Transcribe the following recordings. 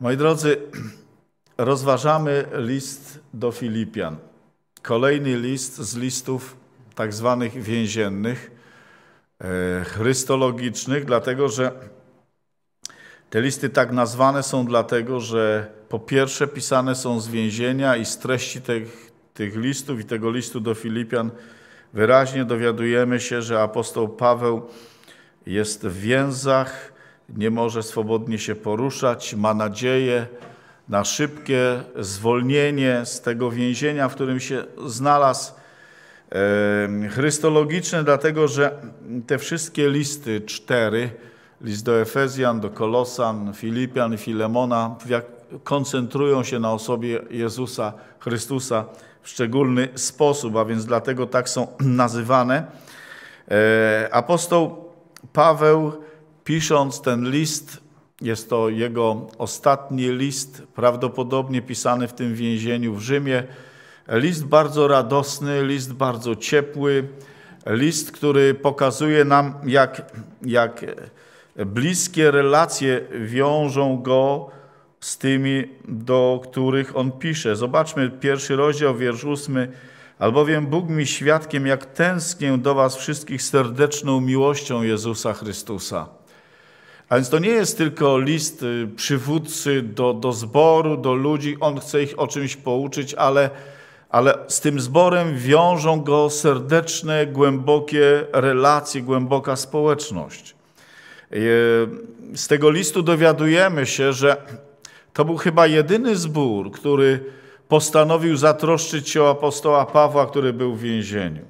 Moi drodzy, rozważamy list do Filipian. Kolejny list z listów tak zwanych więziennych, e, chrystologicznych, dlatego że te listy tak nazwane są dlatego, że po pierwsze pisane są z więzienia i z treści tych, tych listów i tego listu do Filipian wyraźnie dowiadujemy się, że apostoł Paweł jest w więzach, nie może swobodnie się poruszać, ma nadzieję na szybkie zwolnienie z tego więzienia, w którym się znalazł. Chrystologiczne, dlatego że te wszystkie listy cztery, list do Efezjan, do Kolosan, Filipian Filemona, koncentrują się na osobie Jezusa Chrystusa w szczególny sposób, a więc dlatego tak są nazywane. E, apostoł Paweł pisząc ten list, jest to jego ostatni list, prawdopodobnie pisany w tym więzieniu w Rzymie. List bardzo radosny, list bardzo ciepły, list, który pokazuje nam, jak, jak bliskie relacje wiążą go z tymi, do których on pisze. Zobaczmy pierwszy rozdział, wiersz ósmy. Albowiem Bóg mi świadkiem, jak tęsknię do was wszystkich serdeczną miłością Jezusa Chrystusa a więc to nie jest tylko list y, przywódcy do, do zboru, do ludzi. On chce ich o czymś pouczyć, ale, ale z tym zborem wiążą go serdeczne, głębokie relacje, głęboka społeczność. Y, z tego listu dowiadujemy się, że to był chyba jedyny zbór, który postanowił zatroszczyć się o apostoła Pawła, który był w więzieniu.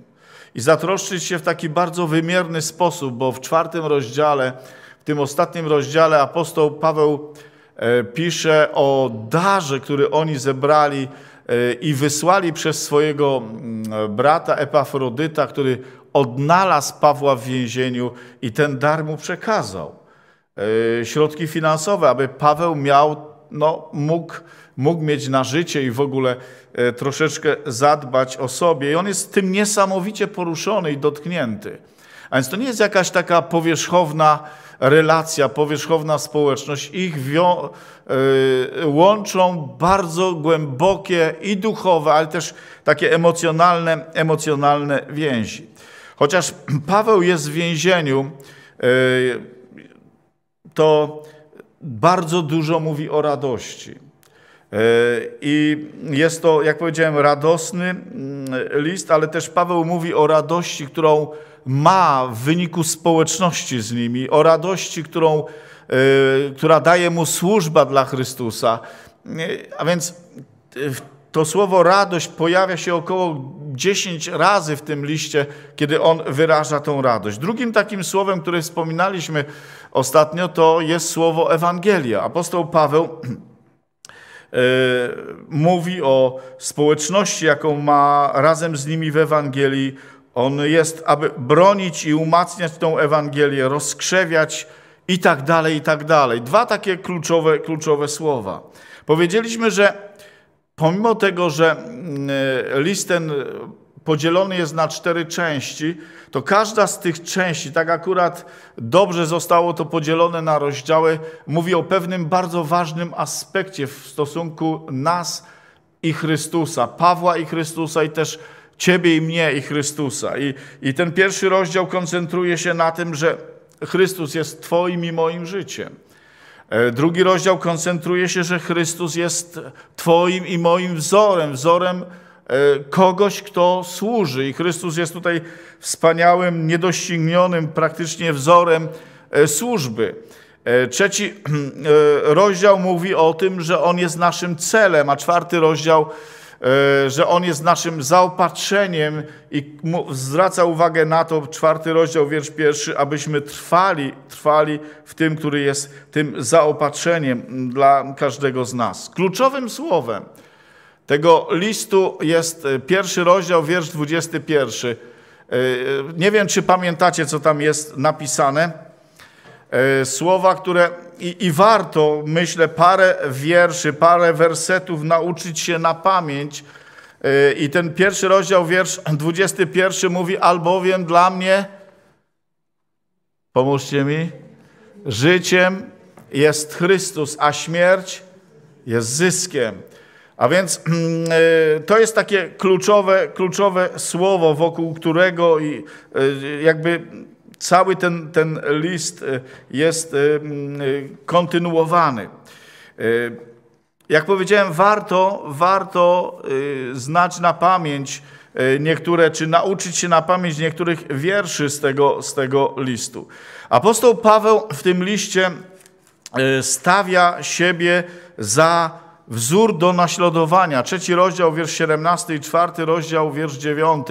I zatroszczyć się w taki bardzo wymierny sposób, bo w czwartym rozdziale w tym ostatnim rozdziale apostoł Paweł e, pisze o darze, który oni zebrali e, i wysłali przez swojego mm, brata Epafrodyta, który odnalazł Pawła w więzieniu i ten dar mu przekazał. E, środki finansowe, aby Paweł miał, no, mógł, mógł mieć na życie i w ogóle troszeczkę zadbać o sobie. I on jest tym niesamowicie poruszony i dotknięty. A więc to nie jest jakaś taka powierzchowna, relacja, powierzchowna społeczność, ich wio, y, łączą bardzo głębokie i duchowe, ale też takie emocjonalne, emocjonalne więzi. Chociaż Paweł jest w więzieniu, y, to bardzo dużo mówi o radości. Y, I jest to, jak powiedziałem, radosny mm, list, ale też Paweł mówi o radości, którą ma w wyniku społeczności z nimi, o radości, którą, y, która daje mu służba dla Chrystusa. Y, a więc y, to słowo radość pojawia się około 10 razy w tym liście, kiedy on wyraża tą radość. Drugim takim słowem, które wspominaliśmy ostatnio, to jest słowo Ewangelia. Apostoł Paweł mówi o społeczności, jaką ma razem z nimi w Ewangelii, on jest, aby bronić i umacniać tą Ewangelię, rozkrzewiać i tak dalej, i tak dalej. Dwa takie kluczowe, kluczowe słowa. Powiedzieliśmy, że pomimo tego, że mm, list ten podzielony jest na cztery części, to każda z tych części, tak akurat dobrze zostało to podzielone na rozdziały, mówi o pewnym bardzo ważnym aspekcie w stosunku nas i Chrystusa, Pawła i Chrystusa i też Ciebie i mnie i Chrystusa. I, I ten pierwszy rozdział koncentruje się na tym, że Chrystus jest Twoim i moim życiem. E, drugi rozdział koncentruje się, że Chrystus jest Twoim i moim wzorem, wzorem e, kogoś, kto służy. I Chrystus jest tutaj wspaniałym, niedoścignionym praktycznie wzorem e, służby. Trzeci rozdział mówi o tym, że On jest naszym celem, a czwarty rozdział E, że On jest naszym zaopatrzeniem i zwraca uwagę na to, czwarty rozdział, wiersz pierwszy, abyśmy trwali, trwali w tym, który jest tym zaopatrzeniem dla każdego z nas. Kluczowym słowem tego listu jest e, pierwszy rozdział, wiersz 21. E, nie wiem, czy pamiętacie, co tam jest napisane. Słowa, które i, i warto, myślę, parę wierszy, parę wersetów nauczyć się na pamięć. Y, I ten pierwszy rozdział, wiersz 21 mówi, albowiem dla mnie, pomóżcie mi, życiem jest Chrystus, a śmierć jest zyskiem. A więc mm, y, to jest takie kluczowe, kluczowe słowo, wokół którego y, jakby Cały ten, ten list y, jest y, mm, y, kontynuowany. Jak powiedziałem, warto, warto znać na pamięć niektóre, czy nauczyć się na pamięć niektórych wierszy z tego, z tego listu. Apostoł Paweł w tym liście stawia siebie za wzór do naśladowania. Trzeci rozdział, wiersz 17 i czwarty rozdział, wiersz 9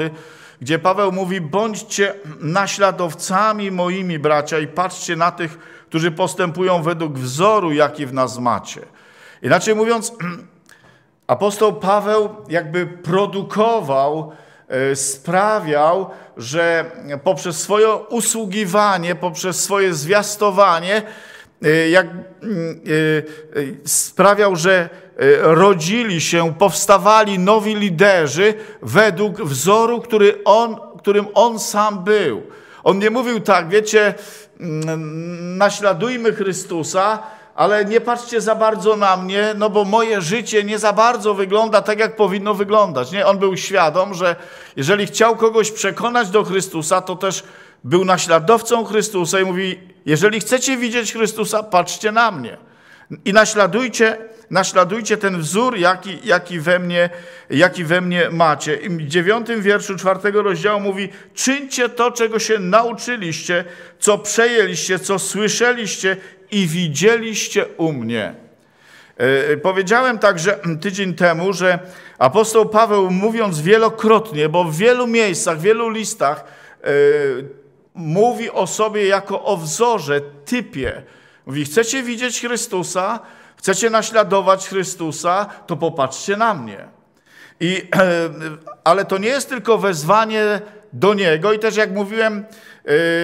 gdzie Paweł mówi: Bądźcie naśladowcami moimi, bracia, i patrzcie na tych, którzy postępują według wzoru, jaki w nas macie. Inaczej mówiąc, apostoł Paweł jakby produkował, e, sprawiał, że poprzez swoje usługiwanie, poprzez swoje zwiastowanie, Y, jak mm, y, y, sprawiał, że rodzili się, powstawali nowi liderzy według wzoru, który on, którym on sam był. On nie mówił tak, wiecie, mm, naśladujmy Chrystusa, ale nie patrzcie za bardzo na mnie, no bo moje życie nie za bardzo wygląda tak, jak powinno wyglądać. Nie? On był świadom, że jeżeli chciał kogoś przekonać do Chrystusa, to też był naśladowcą Chrystusa i mówi: Jeżeli chcecie widzieć Chrystusa, patrzcie na mnie i naśladujcie, naśladujcie ten wzór, jaki, jaki, we mnie, jaki we mnie macie. I w dziewiątym wierszu czwartego rozdziału mówi: Czyńcie to, czego się nauczyliście, co przejęliście, co słyszeliście i widzieliście u mnie. E, powiedziałem także tydzień temu, że apostoł Paweł, mówiąc wielokrotnie, bo w wielu miejscach, w wielu listach, e, mówi o sobie jako o wzorze, typie. Mówi, chcecie widzieć Chrystusa, chcecie naśladować Chrystusa, to popatrzcie na mnie. I, ale to nie jest tylko wezwanie do Niego i też jak mówiłem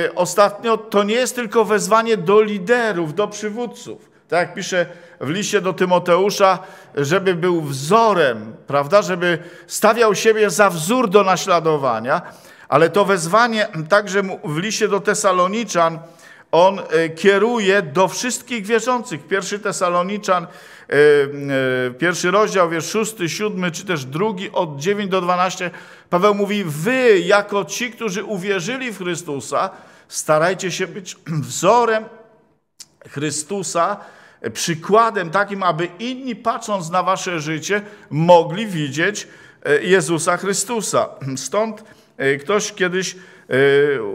y, ostatnio, to nie jest tylko wezwanie do liderów, do przywódców. Tak jak pisze w liście do Tymoteusza, żeby był wzorem, prawda, żeby stawiał siebie za wzór do naśladowania, ale to wezwanie także w liście do Tesaloniczan on e, kieruje do wszystkich wierzących. Pierwszy Tesaloniczan, e, e, pierwszy rozdział, wiersz szósty, siódmy, czy też drugi od 9 do 12. Paweł mówi, wy jako ci, którzy uwierzyli w Chrystusa, starajcie się być wzorem Chrystusa, przykładem takim, aby inni patrząc na wasze życie, mogli widzieć Jezusa Chrystusa. Stąd E, ktoś kiedyś e,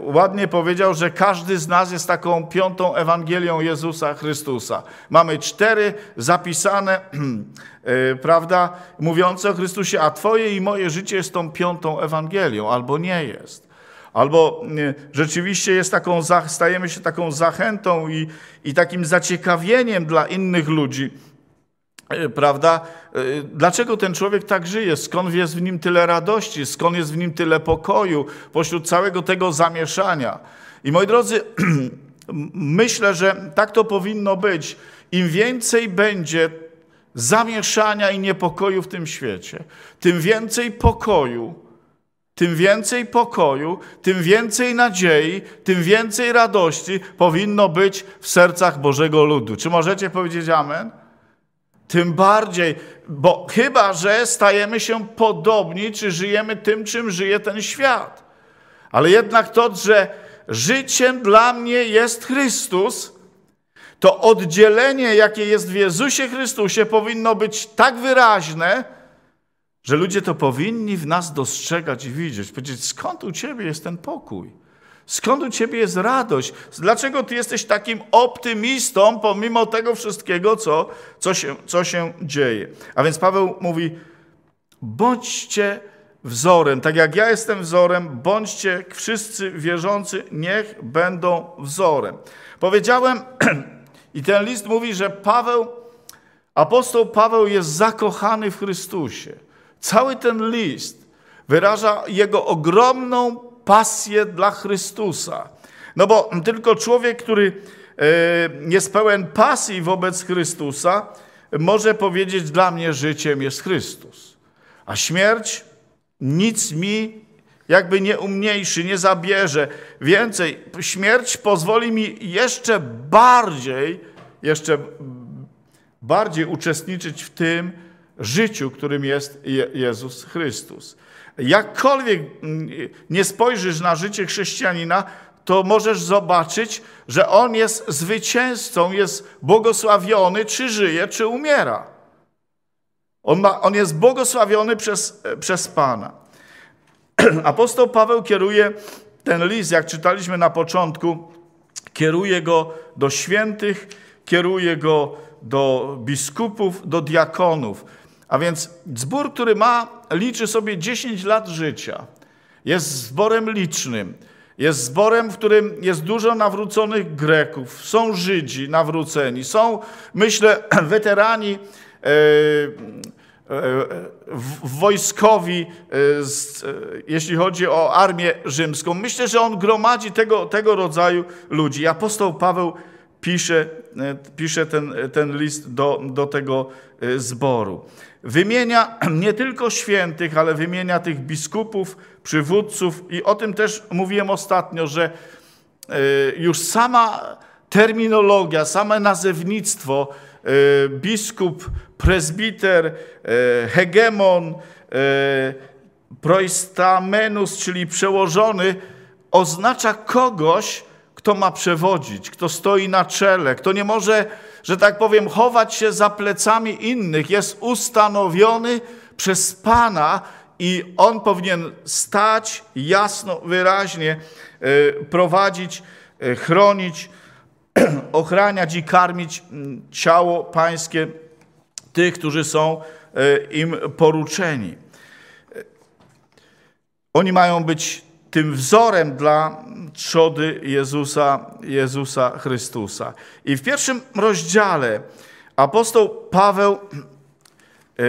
ładnie powiedział, że każdy z nas jest taką piątą Ewangelią Jezusa Chrystusa. Mamy cztery zapisane, e, prawda, mówiące o Chrystusie, a Twoje i moje życie jest tą piątą Ewangelią, albo nie jest. Albo rzeczywiście jest taką, stajemy się taką zachętą i, i takim zaciekawieniem dla innych ludzi E, prawda? E, dlaczego ten człowiek tak żyje? Skąd jest w nim tyle radości? Skąd jest w nim tyle pokoju pośród całego tego zamieszania? I moi drodzy, myślę, że tak to powinno być. Im więcej będzie zamieszania i niepokoju w tym świecie, tym więcej pokoju, tym więcej pokoju, tym więcej nadziei, tym więcej radości powinno być w sercach Bożego ludu. Czy możecie powiedzieć amen? Tym bardziej, bo chyba, że stajemy się podobni, czy żyjemy tym, czym żyje ten świat. Ale jednak to, że życiem dla mnie jest Chrystus, to oddzielenie, jakie jest w Jezusie Chrystusie, powinno być tak wyraźne, że ludzie to powinni w nas dostrzegać i widzieć. Powiedzieć, skąd u ciebie jest ten pokój? Skąd u ciebie jest radość? Dlaczego ty jesteś takim optymistą pomimo tego wszystkiego, co, co, się, co się dzieje? A więc Paweł mówi: bądźcie wzorem. Tak jak ja jestem wzorem, bądźcie wszyscy wierzący, niech będą wzorem. Powiedziałem, i ten list mówi, że Paweł, apostoł Paweł jest zakochany w Chrystusie. Cały ten list wyraża jego ogromną pasję dla Chrystusa. No bo tylko człowiek, który e, jest pełen pasji wobec Chrystusa, może powiedzieć: Dla mnie życiem jest Chrystus, a śmierć nic mi jakby nie umniejszy, nie zabierze. Więcej, śmierć pozwoli mi jeszcze bardziej, jeszcze bardziej uczestniczyć w tym życiu, którym jest Je Jezus Chrystus. Jakkolwiek mm, nie spojrzysz na życie chrześcijanina, to możesz zobaczyć, że on jest zwycięzcą, jest błogosławiony, czy żyje, czy umiera. On, ma, on jest błogosławiony przez, e, przez Pana. Apostoł Paweł kieruje ten list, jak czytaliśmy na początku, kieruje go do świętych, kieruje go do biskupów, do diakonów. A więc zbór, który ma, liczy sobie 10 lat życia, jest zborem licznym, jest zborem, w którym jest dużo nawróconych Greków, są Żydzi nawróceni, są, myślę, weterani. E, e, e, wojskowi, jeśli chodzi o armię rzymską. Myślę, że on gromadzi tego, tego rodzaju ludzi. Apostoł Paweł pisze, e, pisze ten, ten list do, do tego e, zboru. Wymienia nie tylko świętych, ale wymienia tych biskupów, przywódców i o tym też mówiłem ostatnio, że e, już sama terminologia, same nazewnictwo, biskup, prezbiter, hegemon, proistamenus, czyli przełożony, oznacza kogoś, kto ma przewodzić, kto stoi na czele, kto nie może, że tak powiem, chować się za plecami innych, jest ustanowiony przez Pana i on powinien stać jasno, wyraźnie, e, prowadzić, e, chronić, ochraniać i karmić ciało Pańskie tych, którzy są e, im poruczeni. Oni mają być tym wzorem dla trzody Jezusa, Jezusa Chrystusa. I w pierwszym rozdziale apostoł Paweł yy,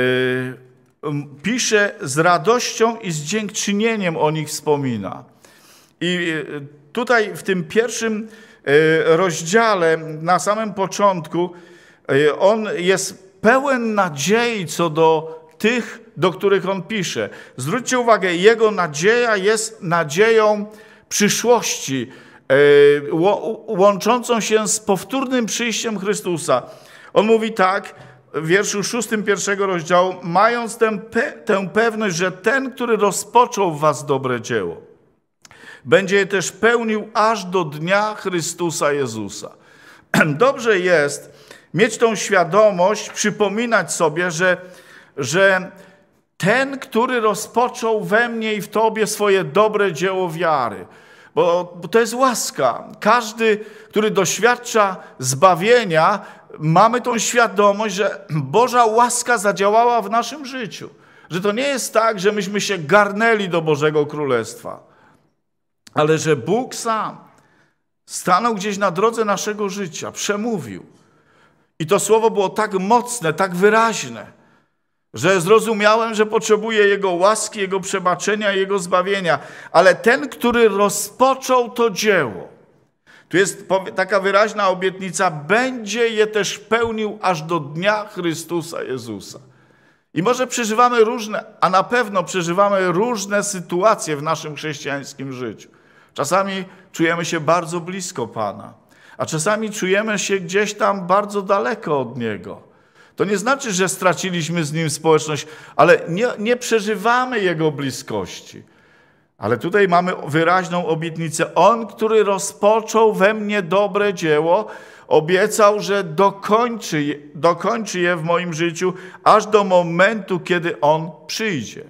pisze z radością i z dziękczynieniem o nich wspomina. I e, tutaj w tym pierwszym e, rozdziale, na samym początku, on jest pełen nadziei co do tych, do których on pisze. Zwróćcie uwagę, jego nadzieja jest nadzieją przyszłości, e, łączącą się z powtórnym przyjściem Chrystusa. On mówi tak w wierszu szóstym pierwszego rozdziału, mając tę, pe tę pewność, że ten, który rozpoczął w was dobre dzieło, będzie je też pełnił aż do dnia Chrystusa Jezusa. Dobrze jest mieć tą świadomość, przypominać sobie, że, że ten, który rozpoczął we mnie i w Tobie swoje dobre dzieło wiary. Bo, bo, to jest łaska. Każdy, który doświadcza zbawienia, mamy tą świadomość, że Boża łaska zadziałała w naszym życiu. Że to nie jest tak, że myśmy się garnęli do Bożego Królestwa, ale że Bóg sam stanął gdzieś na drodze naszego życia, przemówił. I to słowo było tak mocne, tak wyraźne że zrozumiałem, że potrzebuję Jego łaski, Jego przebaczenia, Jego zbawienia, ale ten, który rozpoczął to dzieło, tu jest taka wyraźna obietnica, będzie je też pełnił aż do dnia Chrystusa Jezusa. I może przeżywamy różne, a na pewno przeżywamy różne sytuacje w naszym chrześcijańskim życiu. Czasami czujemy się bardzo blisko Pana, a czasami czujemy się gdzieś tam bardzo daleko od Niego. To nie znaczy, że straciliśmy z Nim społeczność, ale nie, nie przeżywamy Jego bliskości. Ale tutaj mamy wyraźną obietnicę. On, który rozpoczął we mnie dobre dzieło, obiecał, że dokończy, je, dokończy je w moim życiu aż do momentu, kiedy On przyjdzie.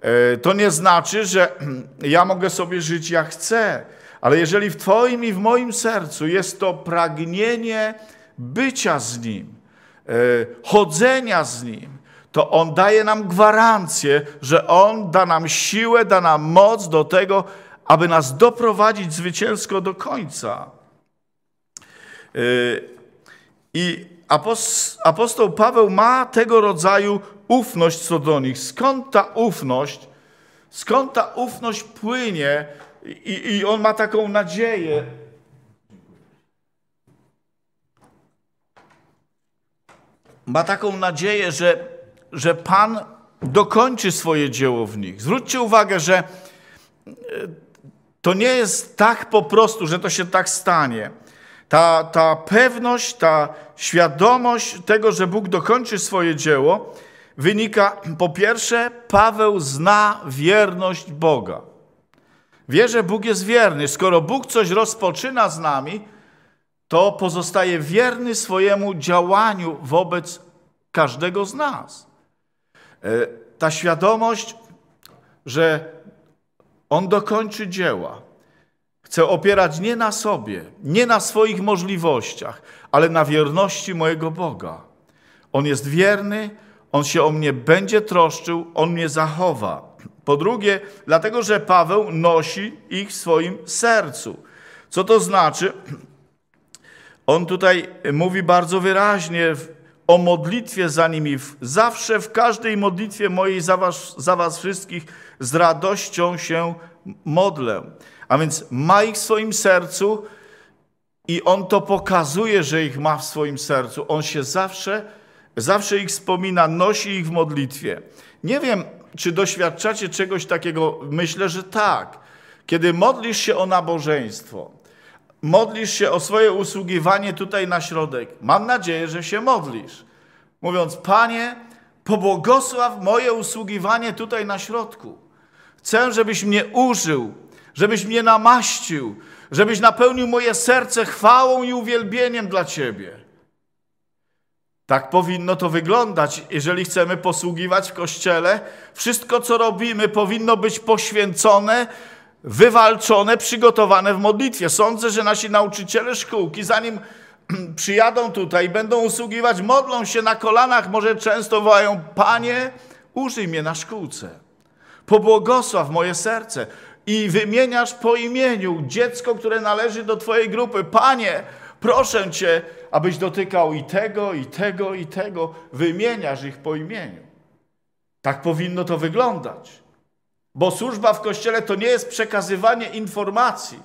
E, to nie znaczy, że ja mogę sobie żyć jak chcę, ale jeżeli w Twoim i w moim sercu jest to pragnienie bycia z Nim, E, chodzenia z Nim, to On daje nam gwarancję, że On da nam siłę, da nam moc do tego, aby nas doprowadzić zwycięsko do końca. E, I apostoł Paweł ma tego rodzaju ufność co do nich. Skąd ta ufność? Skąd ta ufność płynie? I, i on ma taką nadzieję, ma taką nadzieję, że, że Pan dokończy swoje dzieło w nich. Zwróćcie uwagę, że e, to nie jest tak po prostu, że to się tak stanie. Ta, ta pewność, ta świadomość tego, że Bóg dokończy swoje dzieło, wynika po pierwsze, Paweł zna wierność Boga. Wie, że Bóg jest wierny. Skoro Bóg coś rozpoczyna z nami, to pozostaje wierny swojemu działaniu wobec każdego z nas. E, ta świadomość, że On dokończy dzieła, Chcę opierać nie na sobie, nie na swoich możliwościach, ale na wierności mojego Boga. On jest wierny, on się o mnie będzie troszczył, on mnie zachowa. Po drugie, dlatego że Paweł nosi ich w swoim sercu. Co to znaczy? On tutaj mówi bardzo wyraźnie o modlitwie za nimi. Zawsze w każdej modlitwie mojej za was, za was wszystkich z radością się modlę. A więc ma ich w swoim sercu i on to pokazuje, że ich ma w swoim sercu. On się zawsze, zawsze ich wspomina, nosi ich w modlitwie. Nie wiem, czy doświadczacie czegoś takiego. Myślę, że tak. Kiedy modlisz się o nabożeństwo, modlisz się o swoje usługiwanie tutaj na środek. Mam nadzieję, że się modlisz. Mówiąc, Panie, pobłogosław moje usługiwanie tutaj na środku. Chcę, żebyś mnie użył, żebyś mnie namaścił, żebyś napełnił moje serce chwałą i uwielbieniem dla Ciebie. Tak powinno to wyglądać, jeżeli chcemy posługiwać w kościele. Wszystko, co robimy, powinno być poświęcone wywalczone, przygotowane w modlitwie. Sądzę, że nasi nauczyciele szkółki, zanim przyjadą tutaj, będą usługiwać, modlą się na kolanach, może często wołają: Panie, użyj mnie na szkółce. Pobłogosław moje serce. I wymieniasz po imieniu dziecko, które należy do Twojej grupy. Panie, proszę Cię, abyś dotykał i tego, i tego, i tego. Wymieniasz ich po imieniu. Tak powinno to wyglądać. Bo służba w kościele to nie jest przekazywanie informacji,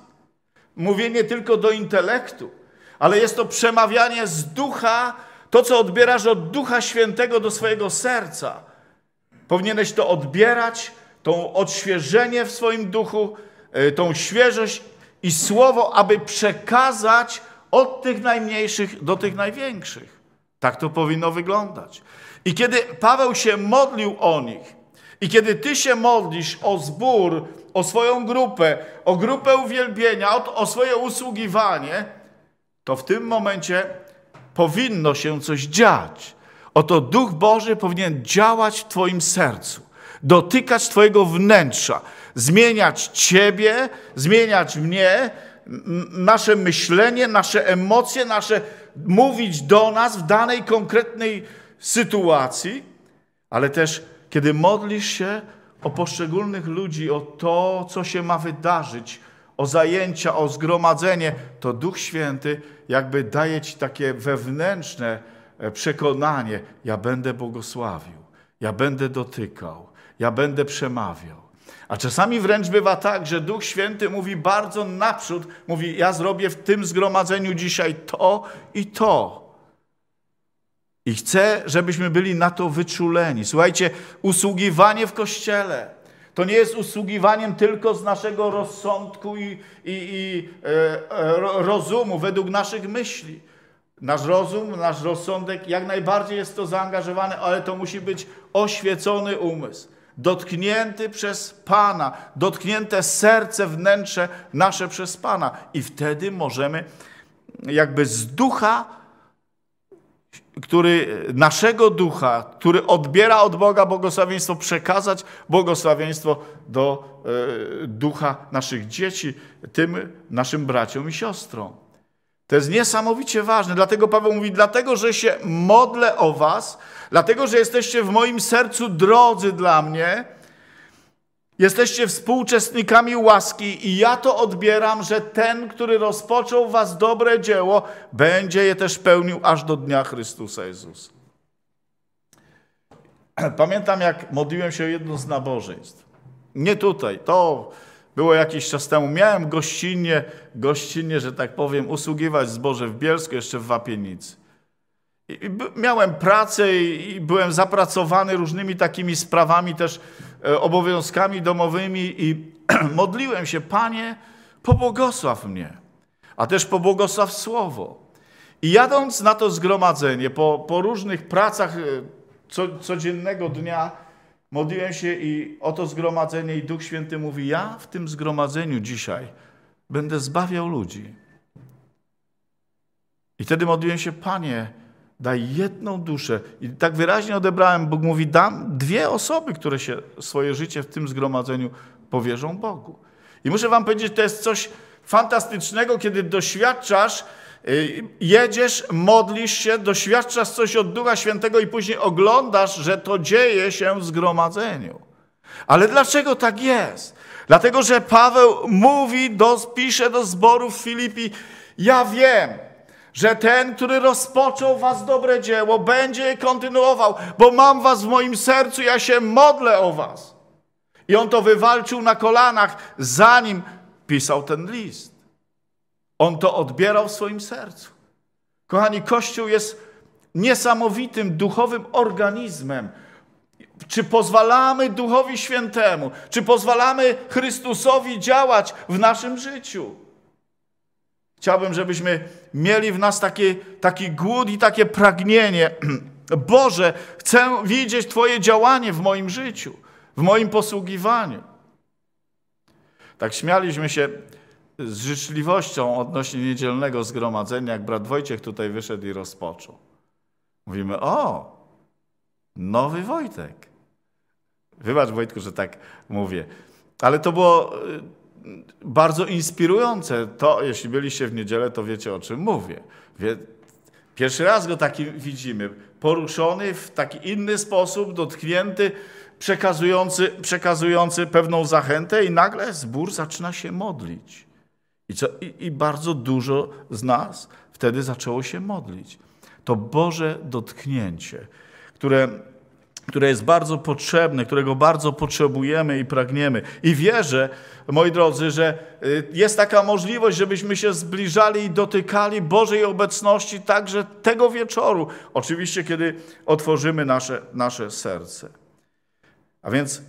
mówienie tylko do intelektu, ale jest to przemawianie z ducha, to co odbierasz od ducha świętego do swojego serca. Powinieneś to odbierać, tą odświeżenie w swoim duchu, e, tą świeżość i słowo, aby przekazać od tych najmniejszych do tych największych. Tak to powinno wyglądać. I kiedy Paweł się modlił o nich, i kiedy ty się modlisz o zbór, o swoją grupę, o grupę uwielbienia, o, o swoje usługiwanie, to w tym momencie powinno się coś dziać. Oto Duch Boży powinien działać w Twoim sercu, dotykać Twojego wnętrza, zmieniać Ciebie, zmieniać mnie, nasze myślenie, nasze emocje, nasze mówić do nas w danej konkretnej sytuacji, ale też kiedy modlisz się o poszczególnych ludzi, o to, co się ma wydarzyć, o zajęcia, o zgromadzenie, to Duch Święty jakby daje ci takie wewnętrzne e, przekonanie: ja będę błogosławił, ja będę dotykał, ja będę przemawiał. A czasami wręcz bywa tak, że Duch Święty mówi bardzo naprzód, mówi: Ja zrobię w tym zgromadzeniu dzisiaj to i to. I chcę, żebyśmy byli na to wyczuleni. Słuchajcie, usługiwanie w kościele to nie jest usługiwaniem tylko z naszego rozsądku i, i, i e, e rozumu, według naszych myśli. Nasz rozum, nasz rozsądek, jak najbardziej jest to zaangażowany, ale to musi być oświecony umysł, dotknięty przez Pana, dotknięte serce, wnętrze nasze przez Pana. I wtedy możemy jakby z ducha który e, naszego ducha, który odbiera od Boga błogosławieństwo, przekazać błogosławieństwo do e, ducha naszych dzieci, tym naszym braciom i siostrom. To jest niesamowicie ważne. Dlatego Paweł mówi: Dlatego, że się modlę o Was, dlatego, że jesteście w moim sercu drodzy dla mnie, Jesteście współuczestnikami łaski i ja to odbieram, że ten, który rozpoczął was dobre dzieło, będzie je też pełnił aż do dnia Chrystusa Jezusa. Pamiętam, jak modliłem się o jedno z nabożeństw. Nie tutaj, to było jakiś czas temu. Miałem gościnnie, gościnnie, że tak powiem, usługiwać zboże w Bielsku, jeszcze w Wapienicy. Miałem pracę i byłem zapracowany różnymi takimi sprawami, też e, obowiązkami domowymi i modliłem się, Panie, pobłogosław mnie, a też pobłogosław Słowo. I jadąc na to zgromadzenie, po, po różnych pracach e, co, codziennego dnia, modliłem się i o to zgromadzenie i Duch Święty mówi, ja w tym zgromadzeniu dzisiaj będę zbawiał ludzi. I wtedy modliłem się, Panie, Daj jedną duszę. I tak wyraźnie odebrałem, Bóg mówi, dam dwie osoby, które się swoje życie w tym zgromadzeniu powierzą Bogu. I muszę wam powiedzieć, to jest coś fantastycznego, kiedy doświadczasz, y, jedziesz, modlisz się, doświadczasz coś od Ducha Świętego i później oglądasz, że to dzieje się w zgromadzeniu. Ale dlaczego tak jest? Dlatego, że Paweł mówi, do, pisze do w Filipi, ja wiem, że ten, który rozpoczął was dobre dzieło, będzie je kontynuował, bo mam was w moim sercu, ja się modlę o was. I on to wywalczył na kolanach, zanim pisał ten list. On to odbierał w swoim sercu. Kochani, Kościół jest niesamowitym duchowym organizmem. Czy pozwalamy Duchowi Świętemu, czy pozwalamy Chrystusowi działać w naszym życiu? Chciałbym, żebyśmy mieli w nas taki, taki głód i takie pragnienie. Boże, chcę widzieć Twoje działanie w moim życiu, w moim posługiwaniu. Tak śmialiśmy się z życzliwością odnośnie niedzielnego zgromadzenia, jak brat Wojciech tutaj wyszedł i rozpoczął. Mówimy, o, nowy Wojtek. Wybacz Wojtku, że tak mówię. Ale to było y, bardzo inspirujące. To, jeśli byliście w niedzielę, to wiecie o czym mówię. Pierwszy raz go taki widzimy. Poruszony w taki inny sposób, dotknięty, przekazujący, przekazujący pewną zachętę, i nagle zbór zaczyna się modlić. I, co, i, I bardzo dużo z nas wtedy zaczęło się modlić. To Boże dotknięcie, które które jest bardzo potrzebne, którego bardzo potrzebujemy i pragniemy. I wierzę, moi drodzy, że y, jest taka możliwość, żebyśmy się zbliżali i dotykali Bożej obecności także tego wieczoru, oczywiście, kiedy otworzymy nasze, nasze serce. A więc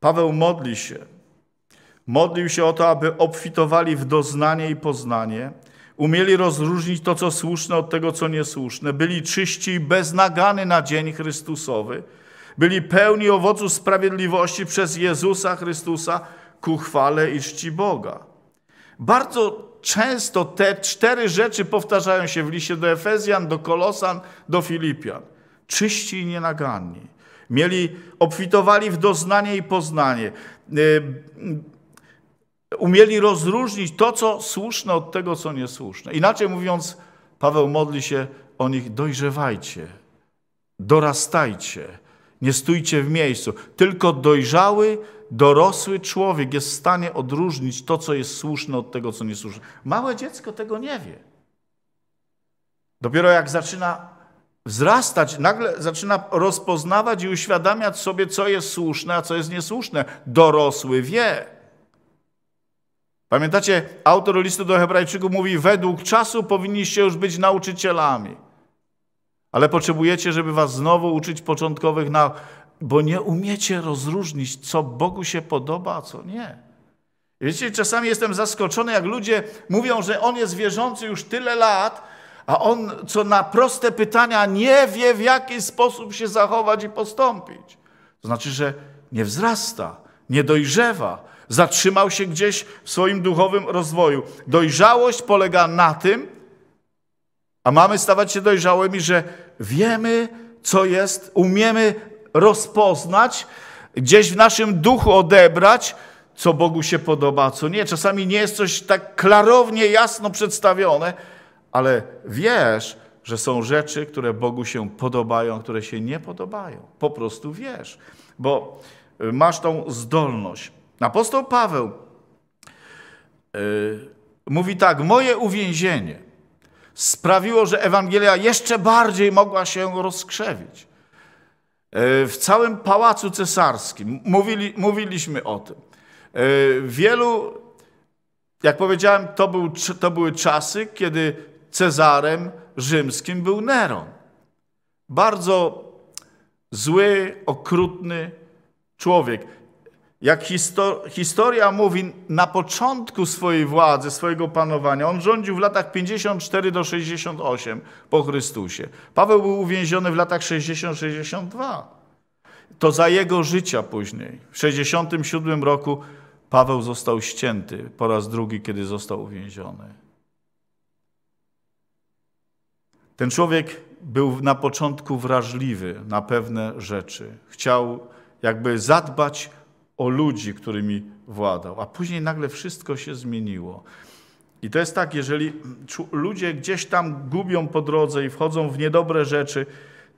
Paweł modli się. Modlił się o to, aby obfitowali w doznanie i poznanie, Umieli rozróżnić to, co słuszne, od tego, co niesłuszne. Byli czyści i bez na dzień Chrystusowy. Byli pełni owocu sprawiedliwości przez Jezusa Chrystusa ku chwale i czci Boga. Bardzo często te cztery rzeczy powtarzają się w liście do Efezjan, do Kolosan, do Filipian. Czyści i nienaganni. Mieli, obfitowali w doznanie i poznanie y, umieli rozróżnić to, co słuszne od tego, co niesłuszne. Inaczej mówiąc, Paweł modli się o nich, dojrzewajcie, dorastajcie, nie stójcie w miejscu. Tylko dojrzały, dorosły człowiek jest w stanie odróżnić to, co jest słuszne od tego, co niesłuszne. Małe dziecko tego nie wie. Dopiero jak zaczyna wzrastać, nagle zaczyna rozpoznawać i uświadamiać sobie, co jest słuszne, a co jest niesłuszne. Dorosły wie. Pamiętacie, autor listu do Hebrajczyków mówi: Według czasu powinniście już być nauczycielami, ale potrzebujecie, żeby was znowu uczyć początkowych nauk, bo nie umiecie rozróżnić, co Bogu się podoba, a co nie. Wiecie, czasami jestem zaskoczony, jak ludzie mówią, że on jest wierzący już tyle lat, a on co na proste pytania nie wie, w jaki sposób się zachować i postąpić. To znaczy, że nie wzrasta, nie dojrzewa, zatrzymał się gdzieś w swoim duchowym rozwoju. Dojrzałość polega na tym, a mamy stawać się dojrzałymi, że wiemy, co jest, umiemy rozpoznać, gdzieś w naszym duchu odebrać, co Bogu się podoba, a co nie. Czasami nie jest coś tak klarownie, jasno przedstawione, ale wiesz, że są rzeczy, które Bogu się podobają, które się nie podobają. Po prostu wiesz, bo masz tą zdolność. Apostoł Paweł yy, mówi tak: Moje uwięzienie sprawiło, że Ewangelia jeszcze bardziej mogła się rozkrzewić. Y, w całym pałacu cesarskim mówili, mówiliśmy o tym. Y, wielu, jak powiedziałem, to, był, to były czasy, kiedy Cezarem rzymskim był Neron. Bardzo zły, okrutny człowiek jak histor historia mówi, na początku swojej władzy, swojego panowania, on rządził w latach 54 do 68 po Chrystusie. Paweł był uwięziony w latach 60-62. To za jego życia później. W 67 roku Paweł został ścięty po raz drugi, kiedy został uwięziony. Ten człowiek był na początku wrażliwy na pewne rzeczy. Chciał jakby zadbać o ludzi, którymi władał. A później nagle wszystko się zmieniło. I to jest tak, jeżeli ludzie gdzieś tam gubią po drodze i wchodzą w niedobre rzeczy,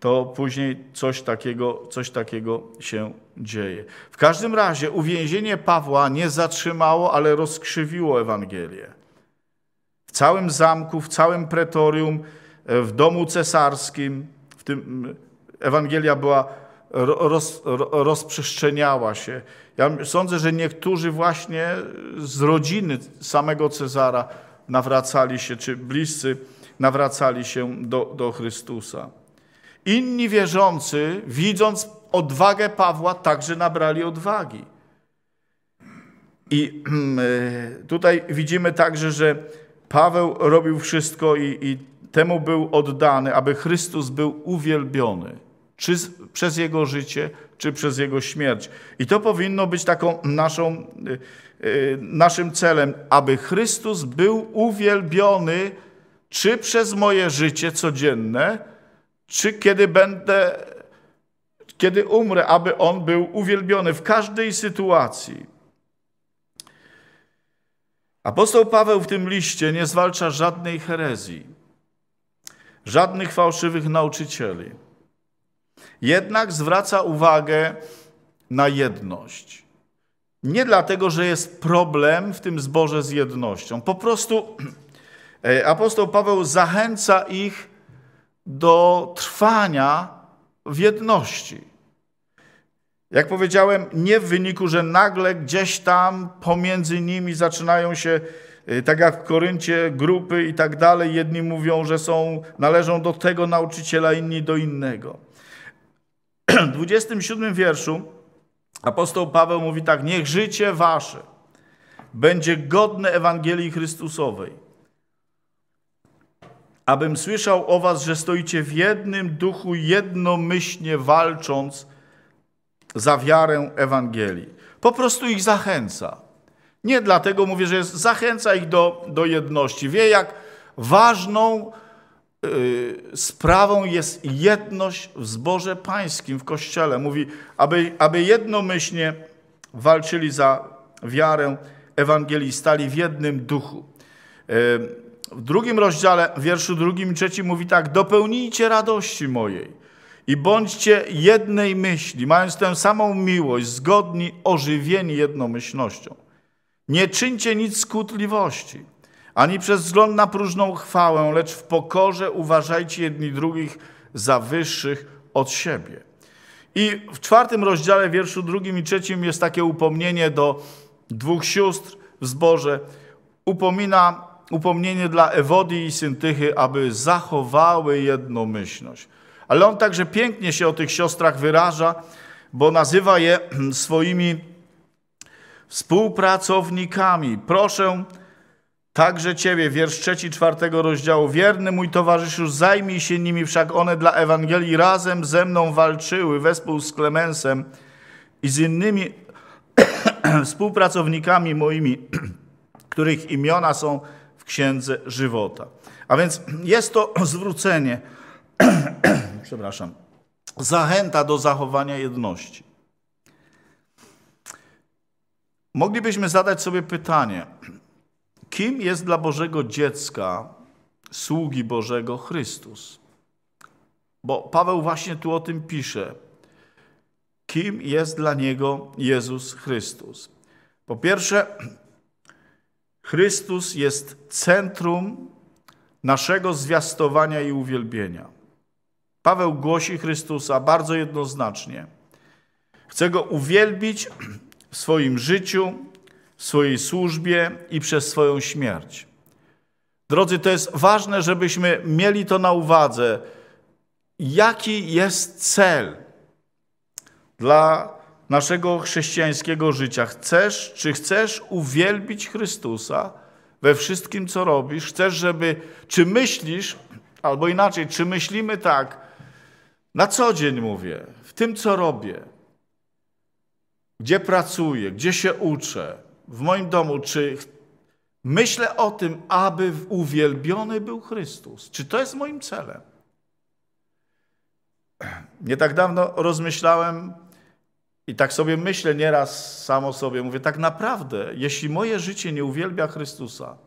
to później coś takiego, coś takiego się dzieje. W każdym razie uwięzienie Pawła nie zatrzymało, ale rozkrzywiło Ewangelię. W całym zamku, w całym pretorium, e, w domu cesarskim, w tym Ewangelia była roz, rozprzestrzeniała się. Ja sądzę, że niektórzy właśnie z rodziny samego Cezara nawracali się, czy bliscy nawracali się do, do Chrystusa. Inni wierzący, widząc odwagę Pawła, także nabrali odwagi. I mm, e, tutaj widzimy także, że Paweł robił wszystko i, i temu był oddany, aby Chrystus był uwielbiony czy z, przez jego życie, czy przez jego śmierć. I to powinno być taką naszą, yy, naszym celem, aby Chrystus był uwielbiony, czy przez moje życie codzienne, czy kiedy będę, kiedy umrę, aby on był uwielbiony w każdej sytuacji. Apostoł Paweł w tym liście nie zwalcza żadnej herezji, żadnych fałszywych nauczycieli. Jednak zwraca uwagę na jedność. Nie dlatego, że jest problem w tym zborze z jednością. Po prostu e, apostoł Paweł zachęca ich do trwania w jedności. Jak powiedziałem, nie w wyniku, że nagle gdzieś tam pomiędzy nimi zaczynają się, e, tak jak w Koryncie, grupy i tak dalej. Jedni mówią, że są, należą do tego nauczyciela, inni do innego. 27 wierszu apostoł Paweł mówi tak: Niech życie wasze będzie godne Ewangelii Chrystusowej, abym słyszał o was, że stoicie w jednym duchu, jednomyślnie walcząc za wiarę Ewangelii. Po prostu ich zachęca. Nie dlatego mówię, że jest, zachęca ich do, do jedności. Wie, jak ważną Y, sprawą jest jedność w zborze pańskim, w kościele. Mówi, aby, aby jednomyślnie walczyli za wiarę Ewangelii, stali w jednym duchu. Y, w drugim rozdziale, w wierszu drugim i trzecim mówi tak, dopełnijcie radości mojej i bądźcie jednej myśli, mając tę samą miłość, zgodni, ożywieni jednomyślnością. Nie czyńcie nic skutliwości ani przez wzgląd na próżną chwałę, lecz w pokorze uważajcie jedni drugich za wyższych od siebie. I w czwartym rozdziale, wierszu drugim i trzecim jest takie upomnienie do dwóch sióstr w zborze. Upomina upomnienie dla Ewodii i Syntychy, aby zachowały jednomyślność. Ale on także pięknie się o tych siostrach wyraża, bo nazywa je swoimi współpracownikami. Proszę, Także ciebie, wiersz trzeci, czwartego rozdziału. Wierny mój towarzyszu, zajmij się nimi, wszak one dla Ewangelii razem ze mną walczyły, wespół z Klemensem i z innymi współpracownikami moimi, których imiona są w Księdze Żywota. A więc jest to zwrócenie, przepraszam, zachęta do zachowania jedności. Moglibyśmy zadać sobie pytanie, kim jest dla Bożego dziecka, sługi Bożego Chrystus. Bo Paweł właśnie tu o tym pisze. Kim jest dla niego Jezus Chrystus? Po pierwsze, Chrystus jest centrum naszego zwiastowania i uwielbienia. Paweł głosi Chrystusa bardzo jednoznacznie. Chce go uwielbić w swoim życiu, w swojej służbie i przez swoją śmierć. Drodzy, to jest ważne, żebyśmy mieli to na uwadze. Jaki jest cel dla naszego chrześcijańskiego życia? Chcesz, czy chcesz uwielbić Chrystusa we wszystkim, co robisz? Chcesz, żeby, czy myślisz, albo inaczej, czy myślimy tak, na co dzień mówię, w tym, co robię, gdzie pracuję, gdzie się uczę, w moim domu, czy myślę o tym, aby uwielbiony był Chrystus? Czy to jest moim celem? Nie tak dawno rozmyślałem i tak sobie myślę nieraz samo sobie, mówię, tak naprawdę, jeśli moje życie nie uwielbia Chrystusa,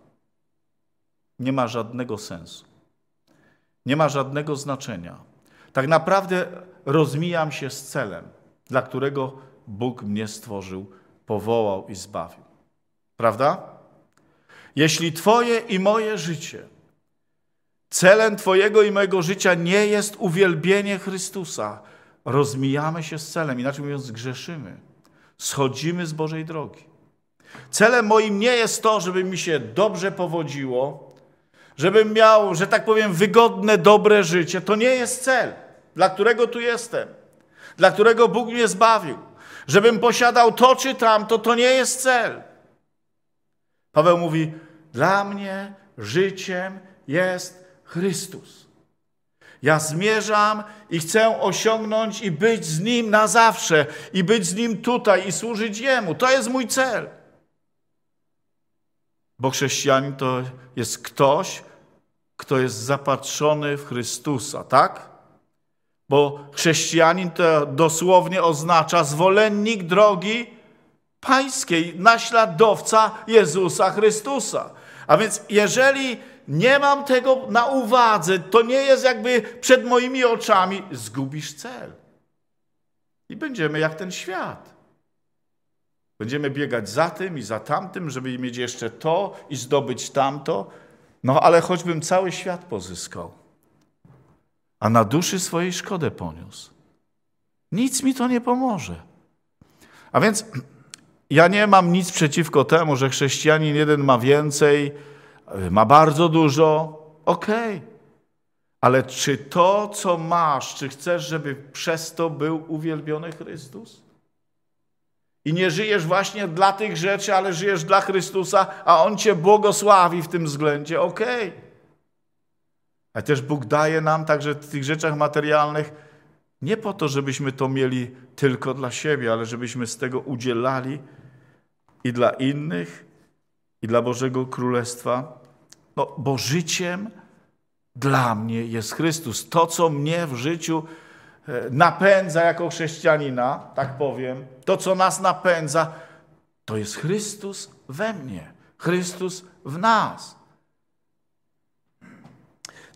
nie ma żadnego sensu. Nie ma żadnego znaczenia. Tak naprawdę rozmijam się z celem, dla którego Bóg mnie stworzył, powołał i zbawił. Prawda? Jeśli Twoje i moje życie, celem Twojego i mojego życia nie jest uwielbienie Chrystusa, rozmijamy się z celem, inaczej mówiąc, grzeszymy, schodzimy z Bożej drogi. Celem moim nie jest to, żeby mi się dobrze powodziło, żebym miał, że tak powiem, wygodne, dobre życie. To nie jest cel, dla którego tu jestem, dla którego Bóg mnie zbawił. Żebym posiadał to czy tamto, to nie jest cel. Paweł mówi: Dla mnie życiem jest Chrystus. Ja zmierzam i chcę osiągnąć i być z Nim na zawsze, i być z Nim tutaj, i służyć Jemu. To jest mój cel. Bo chrześcijanin to jest ktoś, kto jest zapatrzony w Chrystusa, tak? Bo chrześcijanin to dosłownie oznacza zwolennik drogi pańskiej, naśladowca Jezusa Chrystusa. A więc jeżeli nie mam tego na uwadze, to nie jest jakby przed moimi oczami, zgubisz cel. I będziemy jak ten świat. Będziemy biegać za tym i za tamtym, żeby mieć jeszcze to i zdobyć tamto. No ale choćbym cały świat pozyskał, a na duszy swojej szkodę poniósł. Nic mi to nie pomoże. A więc ja nie mam nic przeciwko temu, że chrześcijanin jeden ma więcej, ma bardzo dużo. Okej. Okay. Ale czy to, co masz, czy chcesz, żeby przez to był uwielbiony Chrystus? I nie żyjesz właśnie dla tych rzeczy, ale żyjesz dla Chrystusa, a On cię błogosławi w tym względzie. Okej. Okay. Ale też Bóg daje nam także w tych rzeczach materialnych nie po to, żebyśmy to mieli tylko dla siebie, ale żebyśmy z tego udzielali i dla innych, i dla Bożego Królestwa. No, bo życiem dla mnie jest Chrystus. To, co mnie w życiu e, napędza jako chrześcijanina, tak powiem, to, co nas napędza, to jest Chrystus we mnie, Chrystus w nas.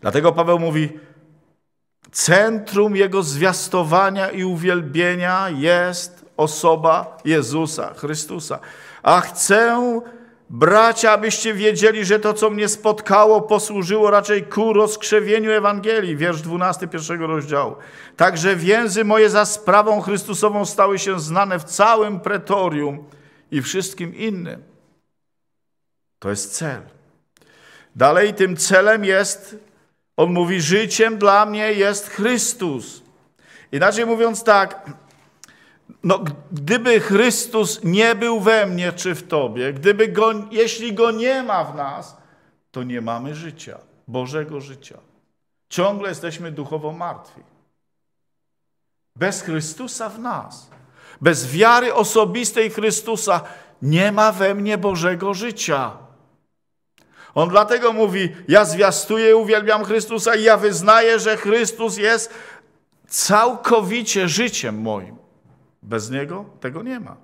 Dlatego Paweł mówi, Centrum jego zwiastowania i uwielbienia jest osoba Jezusa, Chrystusa. A chcę, bracia, abyście wiedzieli, że to, co mnie spotkało, posłużyło raczej ku rozkrzewieniu Ewangelii. Wiersz 12 pierwszego rozdziału. Także więzy moje za sprawą Chrystusową stały się znane w całym pretorium i wszystkim innym. To jest cel. Dalej tym celem jest on mówi: Życiem dla mnie jest Chrystus. Inaczej mówiąc tak, no, gdyby Chrystus nie był we mnie czy w tobie, gdyby go, jeśli go nie ma w nas, to nie mamy życia, Bożego życia. Ciągle jesteśmy duchowo martwi. Bez Chrystusa w nas, bez wiary osobistej Chrystusa, nie ma we mnie Bożego życia. On dlatego mówi: Ja zwiastuję, uwielbiam Chrystusa i ja wyznaję, że Chrystus jest całkowicie życiem moim. Bez niego tego nie ma.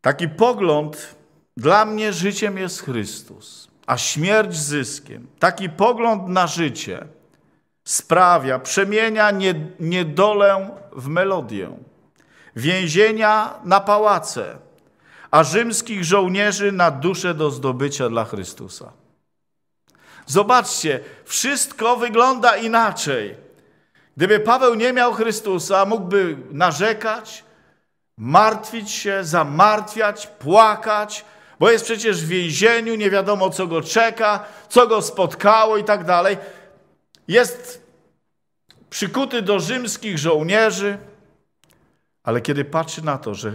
Taki pogląd dla mnie życiem jest Chrystus, a śmierć zyskiem. Taki pogląd na życie sprawia, przemienia niedolę w melodię, więzienia na pałace a rzymskich żołnierzy na duszę do zdobycia dla Chrystusa. Zobaczcie, wszystko wygląda inaczej. Gdyby Paweł nie miał Chrystusa, mógłby narzekać, martwić się, zamartwiać, płakać, bo jest przecież w więzieniu, nie wiadomo co go czeka, co go spotkało i tak dalej. Jest przykuty do rzymskich żołnierzy, ale kiedy patrzy na to, że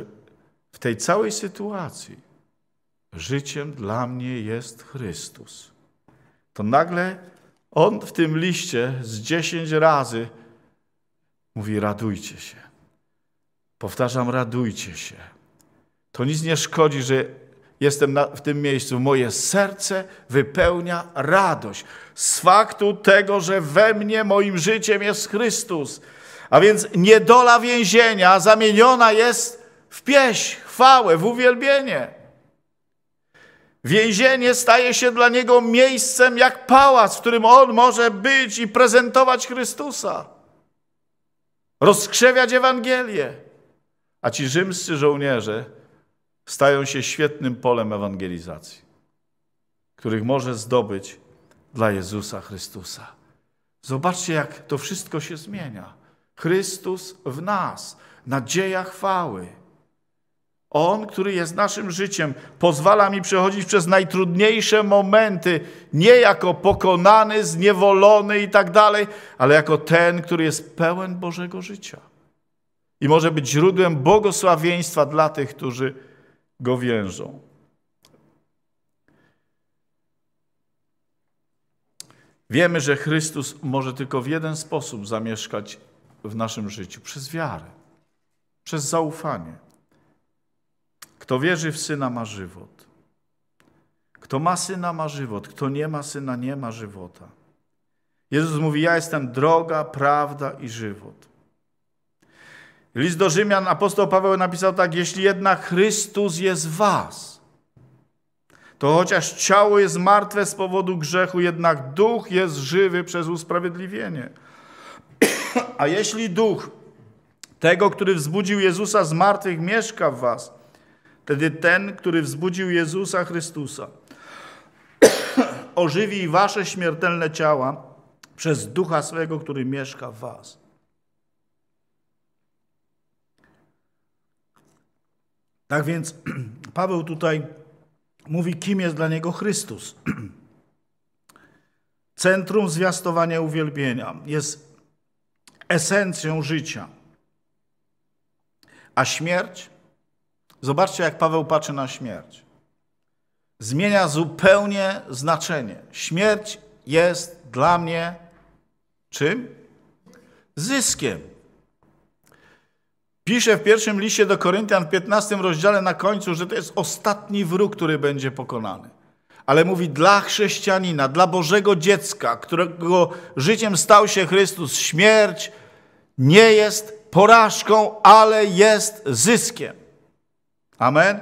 w tej całej sytuacji życiem dla mnie jest Chrystus. To nagle on w tym liście z dziesięć razy mówi: radujcie się. Powtarzam, radujcie się. To nic nie szkodzi, że jestem na, w tym miejscu. Moje serce wypełnia radość z faktu tego, że we mnie, moim życiem jest Chrystus. A więc niedola więzienia zamieniona jest w pieśń, chwałę, w uwielbienie. Więzienie staje się dla niego miejscem jak pałac, w którym on może być i prezentować Chrystusa, rozkrzewiać Ewangelię. A ci rzymscy żołnierze stają się świetnym polem ewangelizacji, których może zdobyć dla Jezusa Chrystusa. Zobaczcie, jak to wszystko się zmienia. Chrystus w nas, nadzieja chwały. On, który jest naszym życiem, pozwala mi przechodzić przez najtrudniejsze momenty, nie jako pokonany, zniewolony i tak dalej, ale jako ten, który jest pełen Bożego życia. I może być źródłem błogosławieństwa dla tych, którzy go więżą. Wiemy, że Chrystus może tylko w jeden sposób zamieszkać w naszym życiu przez wiarę, przez zaufanie. Kto wierzy w Syna, ma żywot. Kto ma Syna, ma żywot. Kto nie ma Syna, nie ma żywota. Jezus mówi, ja jestem droga, prawda i żywot. List do Rzymian, apostoł Paweł napisał tak, jeśli jednak Chrystus jest w was, to chociaż ciało jest martwe z powodu grzechu, jednak duch jest żywy przez usprawiedliwienie. A jeśli duch tego, który wzbudził Jezusa z martwych, mieszka w was, Wtedy ten, który wzbudził Jezusa Chrystusa, ożywi wasze śmiertelne ciała przez ducha swego, który mieszka w was. Tak więc Paweł tutaj mówi, kim jest dla niego Chrystus. Centrum zwiastowania uwielbienia jest esencją życia, a śmierć Zobaczcie, jak Paweł patrzy na śmierć. Zmienia zupełnie znaczenie. Śmierć jest dla mnie czym? Zyskiem. Pisze w pierwszym liście do Koryntian w 15 rozdziale na końcu, że to jest ostatni wróg, który będzie pokonany. Ale mówi dla chrześcijanina, dla Bożego dziecka, którego życiem stał się Chrystus, śmierć nie jest porażką, ale jest zyskiem. Amen?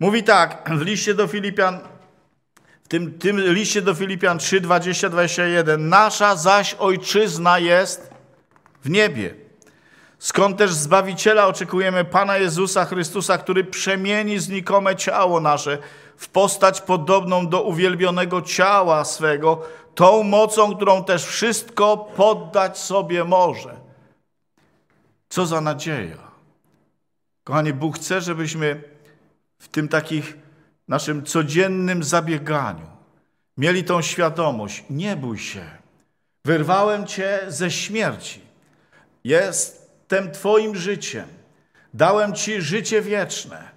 Mówi tak w liście do Filipian, w tym, tym liście do Filipian 3, 20, 21. Nasza zaś ojczyzna jest w niebie. Skąd też Zbawiciela oczekujemy Pana Jezusa Chrystusa, który przemieni znikome ciało nasze w postać podobną do uwielbionego ciała swego, tą mocą, którą też wszystko poddać sobie może. Co za nadzieja. Kochani, Bóg chce, żebyśmy w tym takich naszym codziennym zabieganiu mieli tą świadomość. Nie bój się. Wyrwałem Cię ze śmierci. Jestem Twoim życiem. Dałem Ci życie wieczne.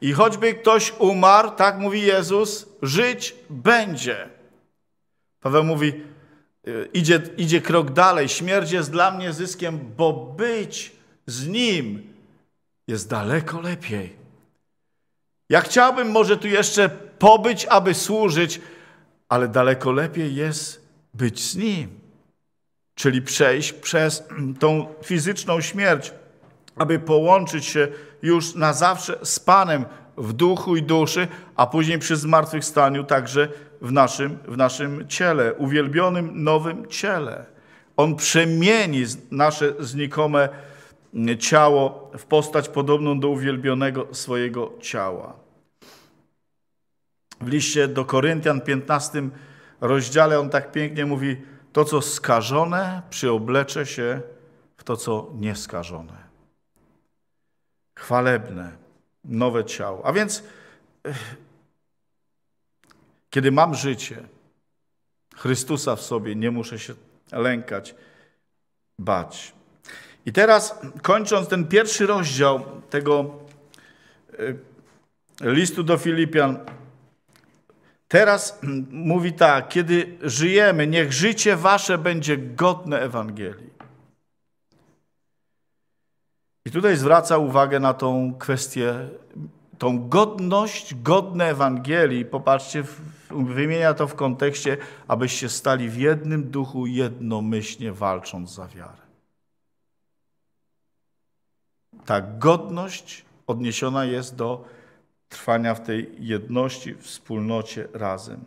I choćby ktoś umarł, tak mówi Jezus, żyć będzie. Paweł mówi, y, idzie, idzie krok dalej. Śmierć jest dla mnie zyskiem, bo być z Nim jest daleko lepiej. Ja chciałbym może tu jeszcze pobyć, aby służyć, ale daleko lepiej jest być z Nim, czyli przejść przez tą fizyczną śmierć, aby połączyć się już na zawsze z Panem w duchu i duszy, a później przy zmartwychwstaniu także w naszym, w naszym ciele, uwielbionym nowym ciele. On przemieni nasze znikome ciało w postać podobną do uwielbionego swojego ciała. W liście do Koryntian 15 rozdziale on tak pięknie mówi: To, co skażone, przyoblecze się w to, co nieskażone. Chwalebne, nowe ciało. A więc, eh, kiedy mam życie, Chrystusa w sobie, nie muszę się lękać, bać. I teraz kończąc ten pierwszy rozdział tego e, listu do Filipian, teraz mówi tak, kiedy żyjemy, niech życie wasze będzie godne Ewangelii. I tutaj zwraca uwagę na tą kwestię, tą godność, godne Ewangelii. Popatrzcie, wymienia to w kontekście, abyście stali w jednym duchu, jednomyślnie walcząc za wiarę ta godność odniesiona jest do trwania w tej jedności, wspólnocie razem.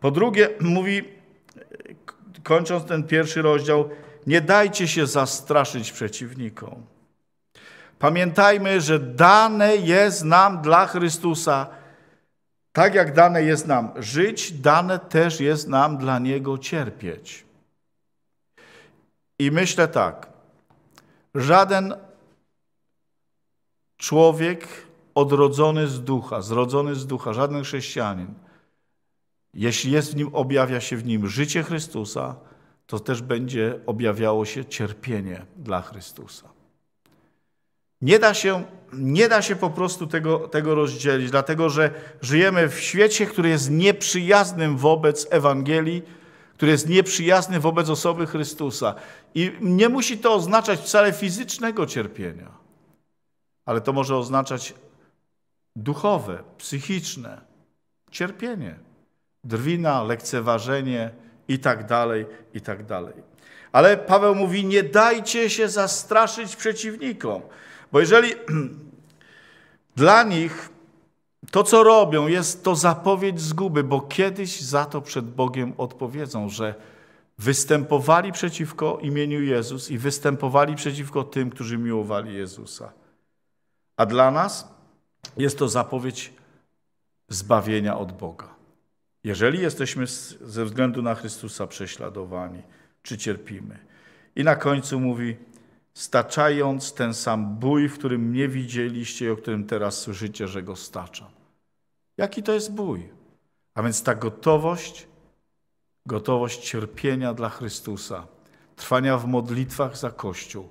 Po drugie, mówi, kończąc ten pierwszy rozdział, nie dajcie się zastraszyć przeciwnikom. Pamiętajmy, że dane jest nam dla Chrystusa, tak jak dane jest nam żyć, dane też jest nam dla Niego cierpieć. I myślę tak, żaden człowiek odrodzony z ducha, zrodzony z ducha, żaden chrześcijanin, jeśli jest w nim, objawia się w nim życie Chrystusa, to też będzie objawiało się cierpienie dla Chrystusa. Nie da się, nie da się po prostu tego, tego rozdzielić, dlatego że żyjemy w świecie, który jest nieprzyjaznym wobec Ewangelii, który jest nieprzyjazny wobec osoby Chrystusa. I nie musi to oznaczać wcale fizycznego cierpienia ale to może oznaczać duchowe, psychiczne cierpienie, drwina, lekceważenie i tak dalej, i tak dalej. Ale Paweł mówi: Nie dajcie się zastraszyć przeciwnikom, bo jeżeli dla nich to, co robią, jest to zapowiedź zguby, bo kiedyś za to przed Bogiem odpowiedzą, że występowali przeciwko imieniu Jezus i występowali przeciwko tym, którzy miłowali Jezusa. A dla nas jest to zapowiedź zbawienia od Boga. Jeżeli jesteśmy ze względu na Chrystusa prześladowani, czy cierpimy. I na końcu mówi, staczając ten sam bój, w którym nie widzieliście i o którym teraz słyszycie, że go staczam. Jaki to jest bój? A więc ta gotowość, gotowość cierpienia dla Chrystusa, trwania w modlitwach za Kościół,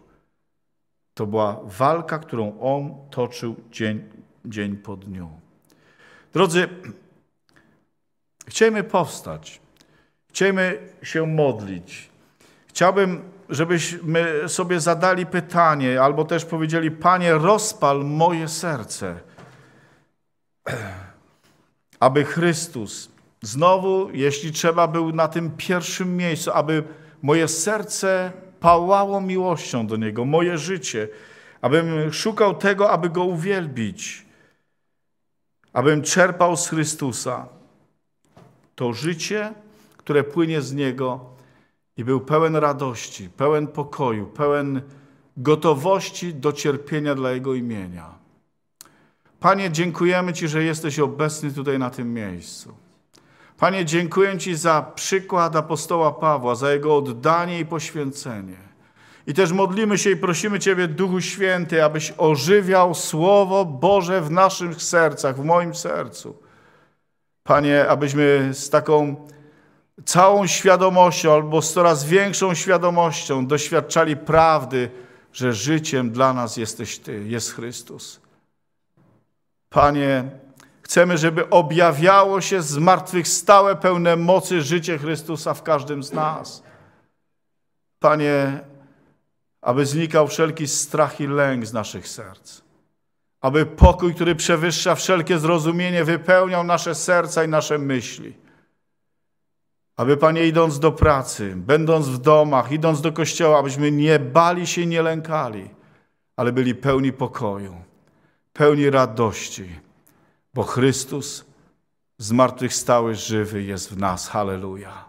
to była walka, którą on toczył dzień, dzień po dniu. Drodzy, chciejmy powstać, chciejmy się modlić. Chciałbym, żebyśmy sobie zadali pytanie, albo też powiedzieli: Panie, rozpal moje serce, aby Chrystus znowu, jeśli trzeba, był na tym pierwszym miejscu, aby moje serce pałało miłością do Niego, moje życie, abym szukał tego, aby Go uwielbić, abym czerpał z Chrystusa to życie, które płynie z Niego i był pełen radości, pełen pokoju, pełen gotowości do cierpienia dla Jego imienia. Panie, dziękujemy Ci, że jesteś obecny tutaj na tym miejscu. Panie, dziękuję Ci za przykład apostoła Pawła, za jego oddanie i poświęcenie. I też modlimy się i prosimy Ciebie, Duchu Święty, abyś ożywiał Słowo Boże w naszych sercach, w moim sercu. Panie, abyśmy z taką całą świadomością albo z coraz większą świadomością doświadczali prawdy, że życiem dla nas jesteś Ty, jest Chrystus. Panie, Chcemy, żeby objawiało się zmartwychwstałe, pełne mocy życie Chrystusa w każdym z nas. Panie, aby znikał wszelki strach i lęk z naszych serc. Aby pokój, który przewyższa wszelkie zrozumienie, wypełniał nasze serca i nasze myśli. Aby, Panie, idąc do pracy, będąc w domach, idąc do kościoła, abyśmy nie bali się i nie lękali, ale byli pełni pokoju, pełni radości bo Chrystus zmartwychstały żywy jest w nas. Halleluja.